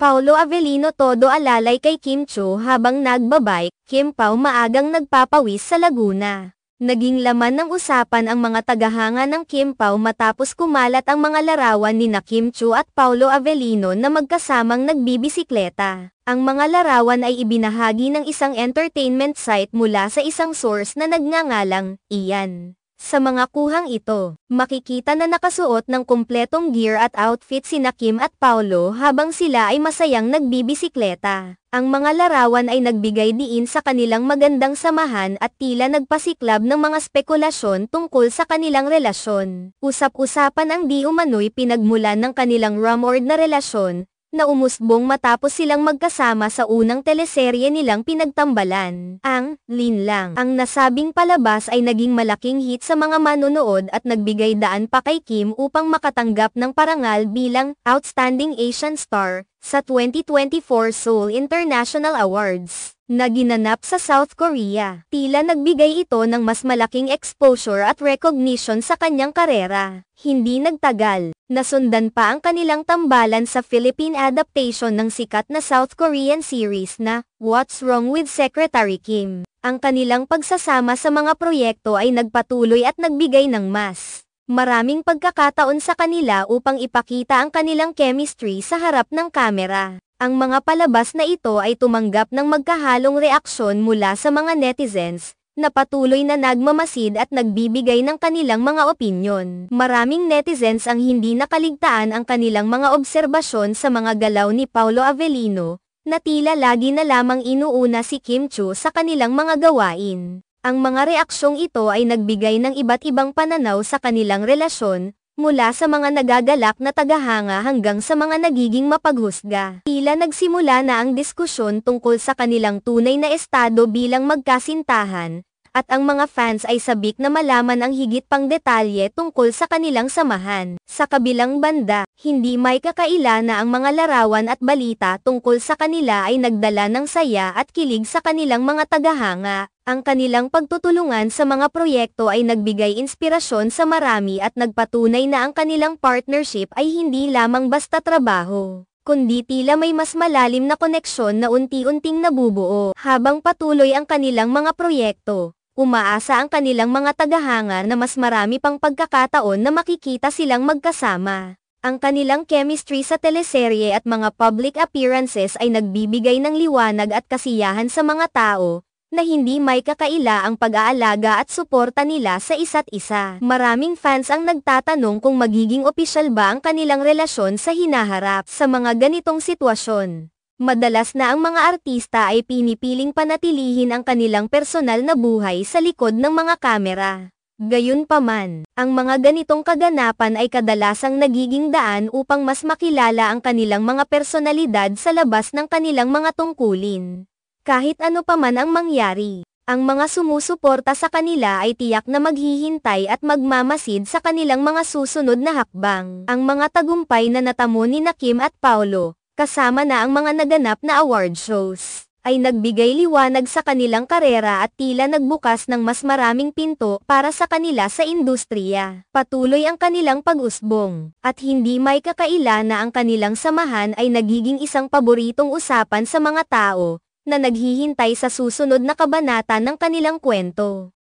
Paulo Avelino todo alalay kay Kim Cho habang nagbabike, Kim Pao maagang nagpapawis sa Laguna. Naging laman ng usapan ang mga tagahanga ng Kim Pao matapos kumalat ang mga larawan ni na Kim Cho at Paulo Avelino na magkasamang nagbibisikleta. Ang mga larawan ay ibinahagi ng isang entertainment site mula sa isang source na nagngangalang, Ian. Sa mga kuhang ito, makikita na nakasuot ng kumpletong gear at outfit sina Kim at Paolo habang sila ay masayang nagbibisikleta. Ang mga larawan ay nagbigay diin sa kanilang magandang samahan at tila nagpasiklab ng mga spekulasyon tungkol sa kanilang relasyon. Usap-usapan ang di umano'y pinagmulan ng kanilang rumored na relasyon, na umusbong matapos silang magkasama sa unang teleserye nilang pinagtambalan. Ang, Lin Lang, ang nasabing palabas ay naging malaking hit sa mga manonood at nagbigay daan pa kay Kim upang makatanggap ng parangal bilang Outstanding Asian Star sa 2024 Seoul International Awards na ginanap sa South Korea. Tila nagbigay ito ng mas malaking exposure at recognition sa kanyang karera. Hindi nagtagal, nasundan pa ang kanilang tambalan sa Philippine adaptation ng sikat na South Korean series na What's Wrong with Secretary Kim. Ang kanilang pagsasama sa mga proyekto ay nagpatuloy at nagbigay ng mas maraming pagkakataon sa kanila upang ipakita ang kanilang chemistry sa harap ng kamera. Ang mga palabas na ito ay tumanggap ng magkahalong reaksyon mula sa mga netizens, na patuloy na nagmamasid at nagbibigay ng kanilang mga opinyon. Maraming netizens ang hindi nakaligtaan ang kanilang mga obserbasyon sa mga galaw ni Paolo Avellino, na tila lagi na lamang inuuna si Kim Chu sa kanilang mga gawain. Ang mga reaksyong ito ay nagbigay ng iba't ibang pananaw sa kanilang relasyon, mula sa mga nagagalak na tagahanga hanggang sa mga nagiging mapaghusga. Tila nagsimula na ang diskusyon tungkol sa kanilang tunay na estado bilang magkasintahan, at ang mga fans ay sabik na malaman ang higit pang detalye tungkol sa kanilang samahan. Sa kabilang banda, hindi may kakaila na ang mga larawan at balita tungkol sa kanila ay nagdala ng saya at kilig sa kanilang mga tagahanga. Ang kanilang pagtutulungan sa mga proyekto ay nagbigay inspirasyon sa marami at nagpatunay na ang kanilang partnership ay hindi lamang basta trabaho, kundi tila may mas malalim na koneksyon na unti-unting nabubuo. Habang patuloy ang kanilang mga proyekto, umaasa ang kanilang mga tagahanga na mas marami pang pagkakataon na makikita silang magkasama. Ang kanilang chemistry sa teleserye at mga public appearances ay nagbibigay ng liwanag at kasiyahan sa mga tao, na hindi may kakaila ang pag-aalaga at suporta nila sa isa't isa. Maraming fans ang nagtatanong kung magiging opisyal ba ang kanilang relasyon sa hinaharap sa mga ganitong sitwasyon. Madalas na ang mga artista ay pinipiling panatilihin ang kanilang personal na buhay sa likod ng mga kamera. Gayunpaman, ang mga ganitong kaganapan ay kadalasang nagiging daan upang mas makilala ang kanilang mga personalidad sa labas ng kanilang mga tungkulin. Kahit ano pa man ang mangyari, ang mga sumusuporta sa kanila ay tiyak na maghihintay at magmamasid sa kanilang mga susunod na hakbang. Ang mga tagumpay na natamo ni na Kim at Paolo, kasama na ang mga naganap na award shows ay nagbigay liwanag sa kanilang karera at tila nagbukas ng mas maraming pinto para sa kanila sa industriya. Patuloy ang kanilang pag-usbong, at hindi may kakaila na ang kanilang samahan ay nagiging isang paboritong usapan sa mga tao, na naghihintay sa susunod na kabanata ng kanilang kwento.